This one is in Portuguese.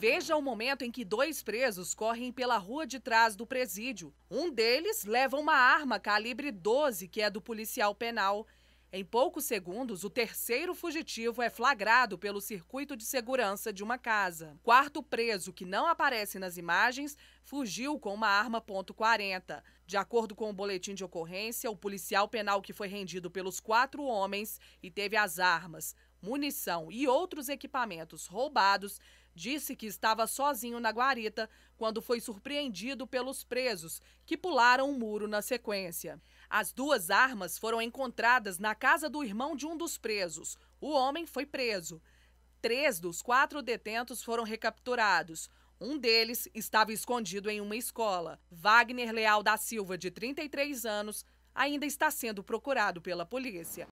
Veja o momento em que dois presos correm pela rua de trás do presídio. Um deles leva uma arma calibre 12, que é do policial penal. Em poucos segundos, o terceiro fugitivo é flagrado pelo circuito de segurança de uma casa. Quarto preso, que não aparece nas imagens, fugiu com uma arma .40. De acordo com o boletim de ocorrência, o policial penal que foi rendido pelos quatro homens e teve as armas, munição e outros equipamentos roubados, disse que estava sozinho na guarita quando foi surpreendido pelos presos, que pularam o um muro na sequência. As duas armas foram encontradas na casa do irmão de um dos presos. O homem foi preso. Três dos quatro detentos foram recapturados. Um deles estava escondido em uma escola. Wagner Leal da Silva, de 33 anos, ainda está sendo procurado pela polícia.